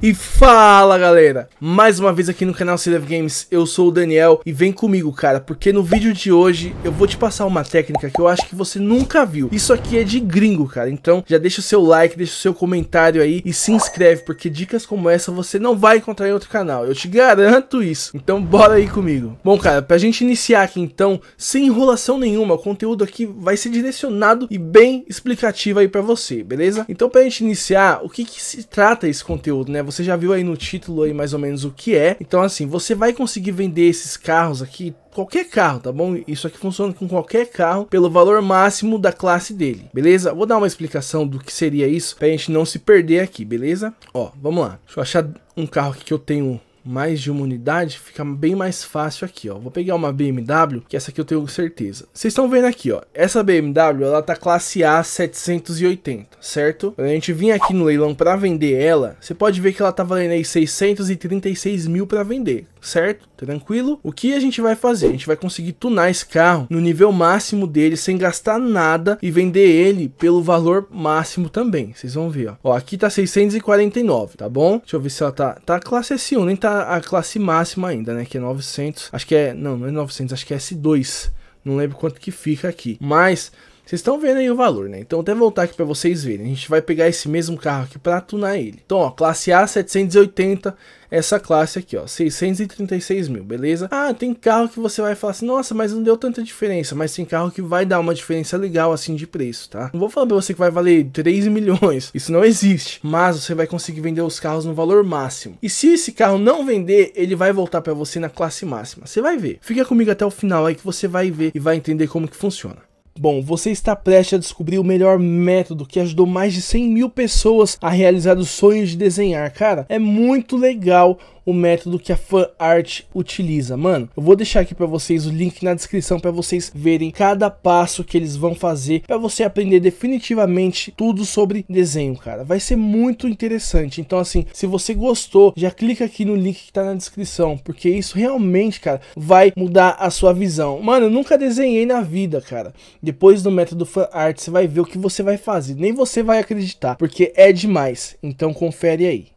E fala galera, mais uma vez aqui no canal Cidev Games, eu sou o Daniel e vem comigo cara, porque no vídeo de hoje eu vou te passar uma técnica que eu acho que você nunca viu, isso aqui é de gringo cara, então já deixa o seu like, deixa o seu comentário aí e se inscreve, porque dicas como essa você não vai encontrar em outro canal, eu te garanto isso, então bora aí comigo. Bom cara, pra gente iniciar aqui então, sem enrolação nenhuma, o conteúdo aqui vai ser direcionado e bem explicativo aí pra você, beleza? Então pra gente iniciar, o que que se trata esse conteúdo né? você já viu aí no título aí mais ou menos o que é. Então assim, você vai conseguir vender esses carros aqui qualquer carro, tá bom? Isso aqui funciona com qualquer carro pelo valor máximo da classe dele, beleza? Vou dar uma explicação do que seria isso pra gente não se perder aqui, beleza? Ó, vamos lá. Deixa eu achar um carro aqui que eu tenho mais de uma unidade, fica bem mais fácil aqui, ó. Vou pegar uma BMW, que essa aqui eu tenho certeza. Vocês estão vendo aqui, ó. Essa BMW, ela tá classe A 780, certo? Quando a gente vinha aqui no leilão para vender ela, você pode ver que ela tá valendo aí 636 mil para vender, certo? Tranquilo? O que a gente vai fazer? A gente vai conseguir tunar esse carro no nível máximo dele, sem gastar nada e vender ele pelo valor máximo também. Vocês vão ver, ó. Ó, aqui tá 649, tá bom? Deixa eu ver se ela tá... Tá classe S1, nem tá a, classe máxima ainda, né? Que é 900. Acho que é. Não, não é 900, acho que é S2. Não lembro quanto que fica aqui. Mas vocês estão vendo aí o valor, né? Então até voltar aqui para vocês verem. A gente vai pegar esse mesmo carro aqui para tunar ele. Então, ó, classe A 780, essa classe aqui, ó, 636 mil, beleza? Ah, tem carro que você vai falar assim, nossa, mas não deu tanta diferença, mas tem carro que vai dar uma diferença legal, assim, de preço, tá? Não vou falar para você que vai valer 3 milhões, isso não existe, mas você vai conseguir vender os carros no valor máximo. E se esse carro não vender, ele vai voltar para você na classe máxima, você vai ver. Fica comigo até o final aí que você vai ver e vai entender como que funciona. Bom, você está prestes a descobrir o melhor método que ajudou mais de 100 mil pessoas a realizar o sonho de desenhar. Cara, é muito legal o método que a art utiliza. Mano, eu vou deixar aqui para vocês o link na descrição para vocês verem cada passo que eles vão fazer para você aprender definitivamente tudo sobre desenho, cara. Vai ser muito interessante. Então, assim, se você gostou, já clica aqui no link que tá na descrição, porque isso realmente, cara, vai mudar a sua visão. Mano, eu nunca desenhei na vida, cara. Depois do método art, você vai ver o que você vai fazer. Nem você vai acreditar, porque é demais. Então confere aí.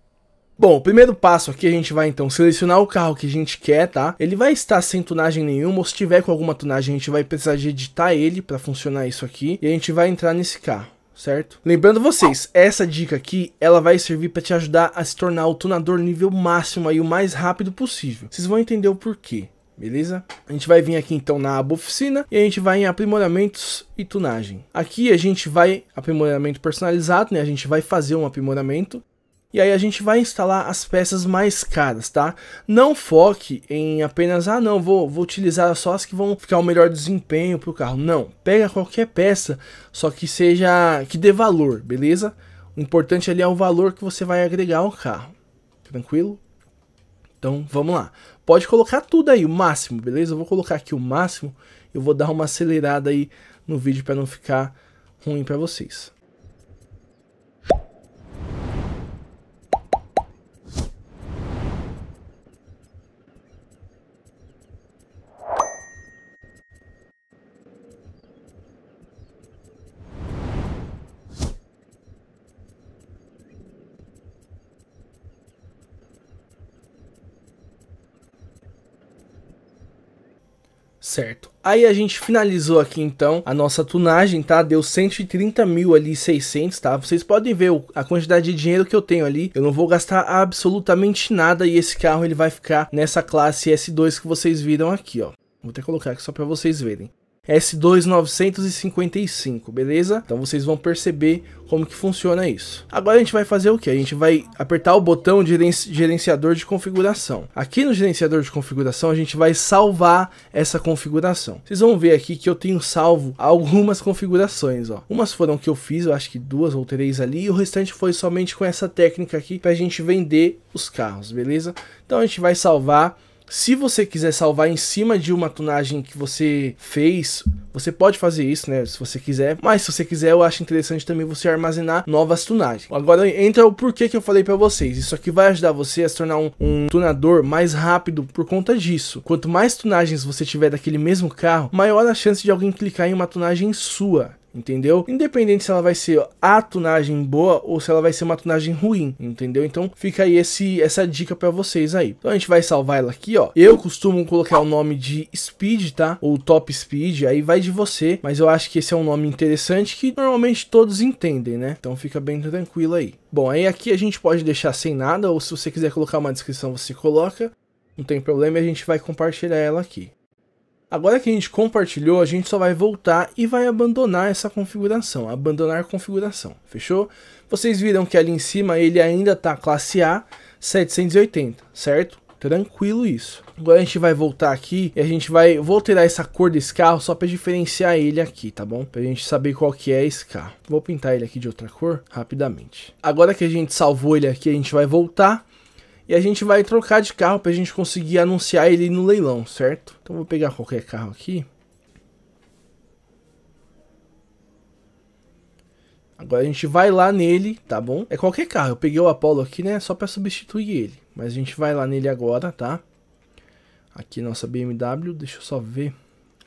Bom, o primeiro passo aqui a gente vai então selecionar o carro que a gente quer, tá? Ele vai estar sem tunagem nenhuma, ou se tiver com alguma tunagem a gente vai precisar de editar ele para funcionar isso aqui. E a gente vai entrar nesse carro certo? Lembrando vocês, essa dica aqui, ela vai servir para te ajudar a se tornar o tunador nível máximo aí o mais rápido possível. Vocês vão entender o porquê. Beleza? A gente vai vir aqui então na aba oficina e a gente vai em aprimoramentos e tunagem. Aqui a gente vai aprimoramento personalizado, né? A gente vai fazer um aprimoramento e aí a gente vai instalar as peças mais caras, tá? Não foque em apenas, ah não, vou, vou utilizar só as que vão ficar o melhor desempenho para o carro. Não, pega qualquer peça, só que seja, que dê valor, beleza? O importante ali é o valor que você vai agregar ao carro, tranquilo? Então vamos lá, pode colocar tudo aí, o máximo, beleza? Eu vou colocar aqui o máximo, eu vou dar uma acelerada aí no vídeo para não ficar ruim para vocês. certo. Aí a gente finalizou aqui então a nossa tunagem, tá? Deu 130 mil ali, 600, tá? Vocês podem ver a quantidade de dinheiro que eu tenho ali. Eu não vou gastar absolutamente nada e esse carro ele vai ficar nessa classe S2 que vocês viram aqui, ó. Vou até colocar aqui só para vocês verem. S2955, beleza? Então vocês vão perceber como que funciona isso. Agora a gente vai fazer o que? A gente vai apertar o botão de gerenciador de configuração. Aqui no gerenciador de configuração a gente vai salvar essa configuração. Vocês vão ver aqui que eu tenho salvo algumas configurações, ó. Umas foram que eu fiz, eu acho que duas ou três ali, e o restante foi somente com essa técnica aqui para a gente vender os carros, beleza? Então a gente vai salvar se você quiser salvar em cima de uma tunagem que você fez, você pode fazer isso, né? Se você quiser. Mas se você quiser, eu acho interessante também você armazenar novas tunagens. Agora entra o porquê que eu falei para vocês. Isso aqui vai ajudar você a se tornar um, um, tunador mais rápido por conta disso. Quanto mais tunagens você tiver daquele mesmo carro, maior a chance de alguém clicar em uma tunagem sua entendeu? Independente se ela vai ser a tunagem boa ou se ela vai ser uma tunagem ruim, entendeu? Então fica aí esse, essa dica para vocês aí. Então a gente vai salvar ela aqui, ó. Eu costumo colocar o nome de Speed, tá? Ou Top Speed, aí vai de você, mas eu acho que esse é um nome interessante que normalmente todos entendem, né? Então fica bem tranquilo aí. Bom, aí aqui a gente pode deixar sem nada, ou se você quiser colocar uma descrição, você coloca. Não tem problema, a gente vai compartilhar ela aqui. Agora que a gente compartilhou, a gente só vai voltar e vai abandonar essa configuração, abandonar configuração, fechou? Vocês viram que ali em cima ele ainda está classe A 780, certo? Tranquilo isso. Agora a gente vai voltar aqui e a gente vai vou alterar essa cor desse carro só para diferenciar ele aqui, tá bom? Para a gente saber qual que é esse carro. Vou pintar ele aqui de outra cor rapidamente. Agora que a gente salvou ele aqui, a gente vai voltar e a gente vai trocar de carro para a gente conseguir anunciar ele no leilão, certo? Então vou pegar qualquer carro aqui. Agora a gente vai lá nele, tá bom? É qualquer carro, eu peguei o Apollo aqui, né? Só para substituir ele. Mas a gente vai lá nele agora, tá? Aqui nossa BMW, deixa eu só ver.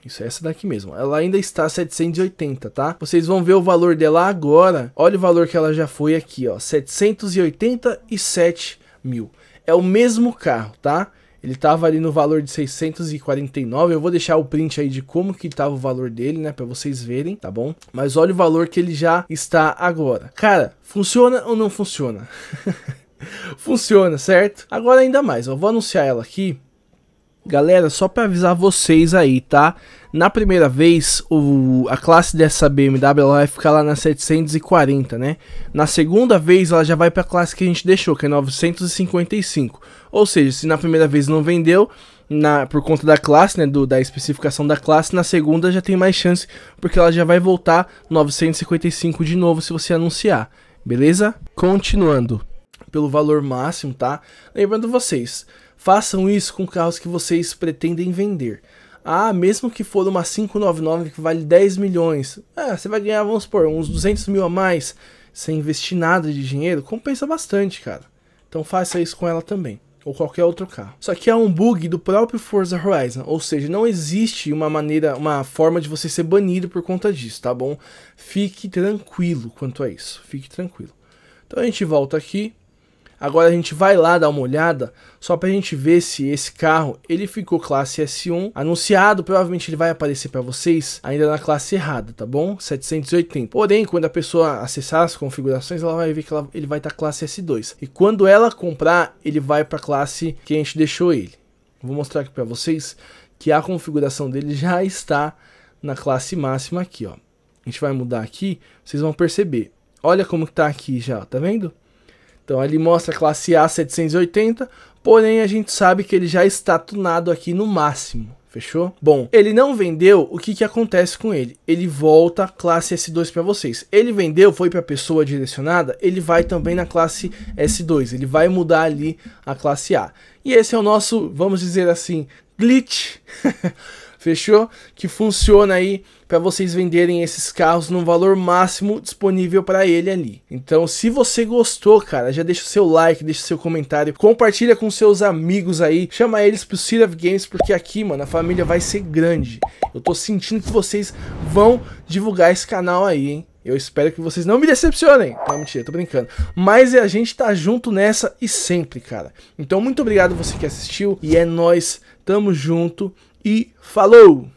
Isso é essa daqui mesmo. Ela ainda está 780, tá? Vocês vão ver o valor dela agora. Olha o valor que ela já foi aqui, ó. 787 mil. É o mesmo carro, tá? Ele tava ali no valor de 649, eu vou deixar o print aí de como que tava o valor dele, né, para vocês verem, tá bom? Mas olha o valor que ele já está agora. Cara, funciona ou não funciona? funciona, certo? Agora ainda mais, eu vou anunciar ela aqui Galera, só para avisar vocês aí, tá? Na primeira vez, o, a classe dessa BMW ela vai ficar lá na 740, né? Na segunda vez, ela já vai para a classe que a gente deixou, que é 955. Ou seja, se na primeira vez não vendeu, na, por conta da classe, né, do, da especificação da classe, na segunda já tem mais chance, porque ela já vai voltar 955 de novo se você anunciar, beleza? Continuando, pelo valor máximo, tá? Lembrando vocês, Façam isso com carros que vocês pretendem vender. Ah, mesmo que for uma 599 que vale 10 milhões, ah, você vai ganhar, vamos supor, uns 200 mil a mais sem investir nada de dinheiro, compensa bastante, cara. Então faça isso com ela também ou qualquer outro carro. Só que é um bug do próprio Forza Horizon, ou seja, não existe uma maneira, uma forma de você ser banido por conta disso, tá bom? Fique tranquilo quanto a isso, fique tranquilo. Então a gente volta aqui, Agora a gente vai lá dar uma olhada, só para a gente ver se esse carro, ele ficou classe S1 anunciado, provavelmente ele vai aparecer para vocês ainda na classe errada, tá bom? 780. Porém, quando a pessoa acessar as configurações, ela vai ver que ela, ele vai estar tá classe S2. E quando ela comprar, ele vai para classe que a gente deixou ele. Vou mostrar aqui para vocês que a configuração dele já está na classe máxima aqui, ó. A gente vai mudar aqui, vocês vão perceber. Olha como está aqui já, tá vendo? Então ele mostra classe A 780, porém a gente sabe que ele já está tunado aqui no máximo. Fechou? Bom, ele não vendeu, o que, que acontece com ele? Ele volta classe S2 para vocês. Ele vendeu, foi para a pessoa direcionada, ele vai também na classe S2. Ele vai mudar ali a classe A. E esse é o nosso, vamos dizer assim, glitch Fechou? Que funciona aí para vocês venderem esses carros no valor máximo disponível para ele ali. Então, se você gostou, cara, já deixa o seu like, deixa o seu comentário, compartilha com seus amigos aí, chama eles pro Sirav Games, porque aqui, mano, a família vai ser grande. Eu tô sentindo que vocês vão divulgar esse canal aí, hein? Eu espero que vocês não me decepcionem. Não, mentira, tô brincando. Mas é, a gente tá junto nessa e sempre, cara. Então, muito obrigado você que assistiu e é nós. Tamo junto e falou!